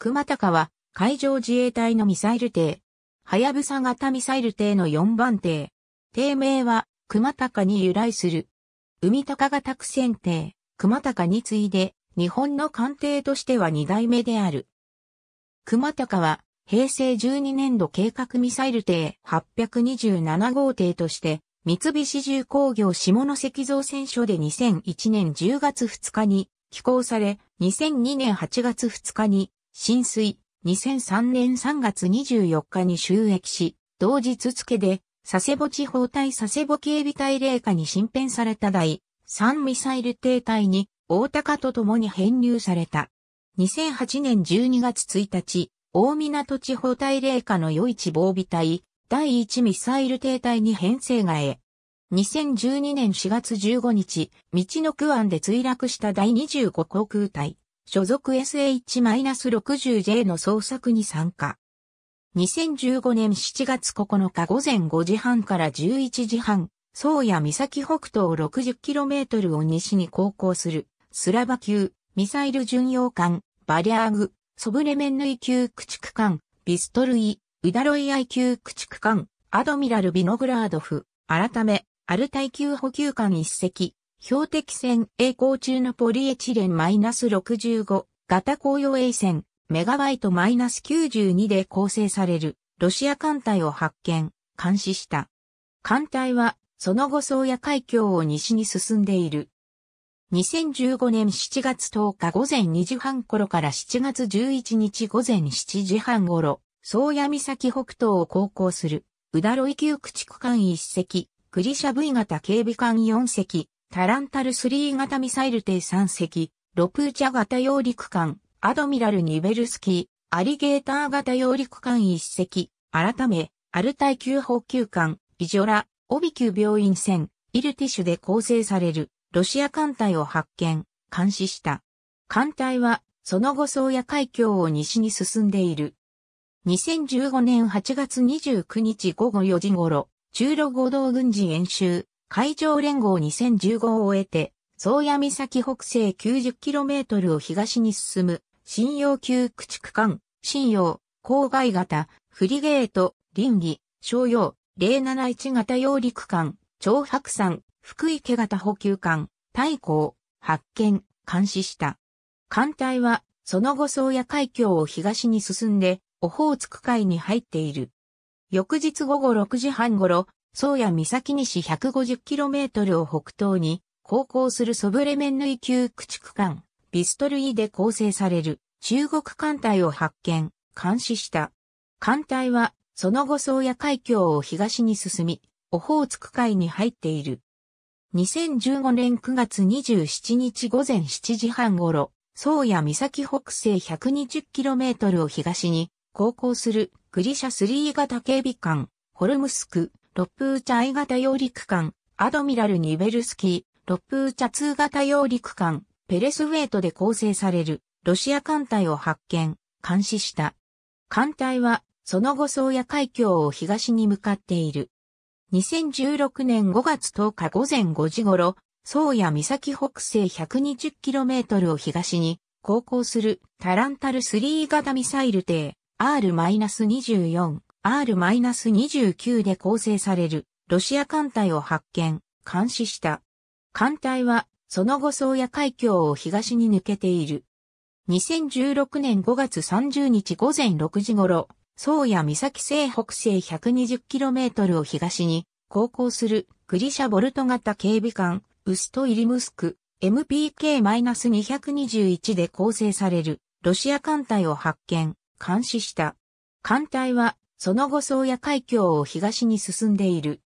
熊高は海上自衛隊のミサイル艇。はやぶさ型ミサイル艇の4番艇。艇名は熊高に由来する。海高型苦戦艇、熊高に次いで日本の艦艇としては2代目である。熊高は平成12年度計画ミサイル艇827号艇として三菱重工業下関造船所で2001年10月2日に寄港され、2002年8月2日に浸水、2003年3月24日に収益し、同日付で、佐世保地方対佐世保警備隊霊下に新編された第3ミサイル停隊に大高と共に編入された。2008年12月1日、大港地方隊霊下の余市防備隊第1ミサイル停隊に編成がえ、2012年4月15日、道の区湾で墜落した第25航空隊。所属 SH-60J の捜索に参加。2015年7月9日午前5時半から11時半、宗谷岬北東 60km を西に航行する、スラバ級、ミサイル巡洋艦、バリアーグ、ソブレメンヌイ級駆逐艦、ビストルイ、ウダロイアイ級駆逐艦、アドミラル・ビノグラードフ、改め、アルタイ級補給艦一隻、標的線栄光中のポリエチレン -65 型公用衛線メガバイト -92 で構成されるロシア艦隊を発見、監視した。艦隊はその後宗谷海峡を西に進んでいる。2015年7月10日午前2時半頃から7月11日午前7時半頃、宗谷岬北東を航行する、うだろい級駆逐艦1隻、クリシャ V 型警備艦4隻、タランタル3型ミサイル艇3隻、ロプーチャ型揚陸艦、アドミラル・ニベルスキー、アリゲーター型揚陸艦1隻、改め、アルタイ級補給艦、イジョラ、オビキュ病院船、イルティシュで構成される、ロシア艦隊を発見、監視した。艦隊は、その後宗谷海峡を西に進んでいる。2015年8月29日午後4時頃、中ロ合同軍事演習、海上連合2015を終えて、宗谷岬北西 90km を東に進む、信用級駆逐艦、信用、郊外型、フリゲート、臨義、商用、071型揚陸艦、長白山、福池型補給艦、大港、発見、監視した。艦隊は、その後宗谷海峡を東に進んで、オホーツク海に入っている。翌日午後6時半頃、宗谷岬西 150km を北東に、航行するソブレメンヌイ級駆逐艦、ビストルイで構成される中国艦隊を発見、監視した。艦隊は、その後宗谷海峡を東に進み、オホーツク海に入っている。2015年9月27日午前7時半頃、宗谷岬北西 120km を東に、航行するグリシャ3型警備艦、ホルムスク、ロップーチャ I 型揚陸艦、アドミラル・ニベルスキー、ロップーチャ2型揚陸艦、ペレスウェイトで構成される、ロシア艦隊を発見、監視した。艦隊は、その後宗谷海峡を東に向かっている。2016年5月10日午前5時頃、宗谷岬北西 120km を東に航行するタランタル3型ミサイル艇 R-24 R-29 で構成されるロシア艦隊を発見、監視した。艦隊はその後宗谷海峡を東に抜けている。2016年5月30日午前6時頃、宗谷岬西北西 120km を東に航行するグリシャボルト型警備艦ウストイリムスク MPK-221 で構成されるロシア艦隊を発見、監視した。艦隊はその後宗谷海峡を東に進んでいる。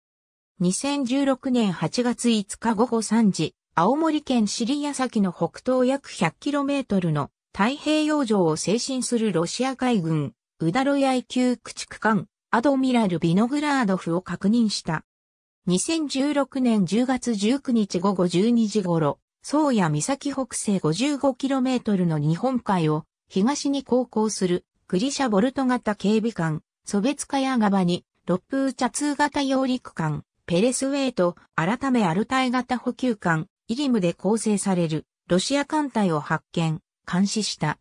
2016年8月5日午後3時、青森県尻屋崎の北東約 100km の太平洋上を精進するロシア海軍、ウダロヤイ級駆逐艦、アドミラル・ビノグラードフを確認した。2016年10月19日午後12時頃、宗谷岬北西 55km の日本海を東に航行するクリシャボルト型警備艦ソベツカヤ川に、ロップ六チャ通型揚陸艦、ペレスウェイと、改めアルタイ型補給艦、イリムで構成される、ロシア艦隊を発見、監視した。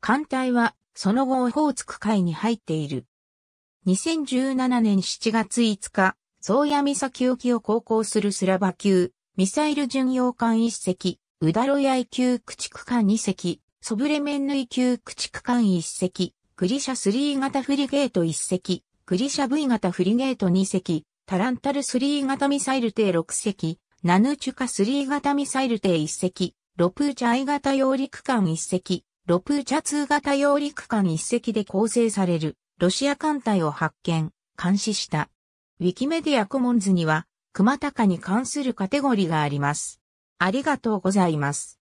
艦隊は、その後オホーツク海に入っている。2017年7月5日、宗谷岬沖を航行するスラバ級、ミサイル巡洋艦1隻、ウダロヤイ級駆逐艦2隻、ソブレメンヌイ級駆逐艦1隻、クリシャ3型フリゲート1隻、クリシャ V 型フリゲート2隻、タランタル3型ミサイル艇6隻、ナヌチュカ3型ミサイル艇1隻、ロプーチャ I 型揚陸艦1隻、ロプーチャ2型揚陸艦1隻で構成される、ロシア艦隊を発見、監視した。ウィキメディアコモンズには、熊高に関するカテゴリーがあります。ありがとうございます。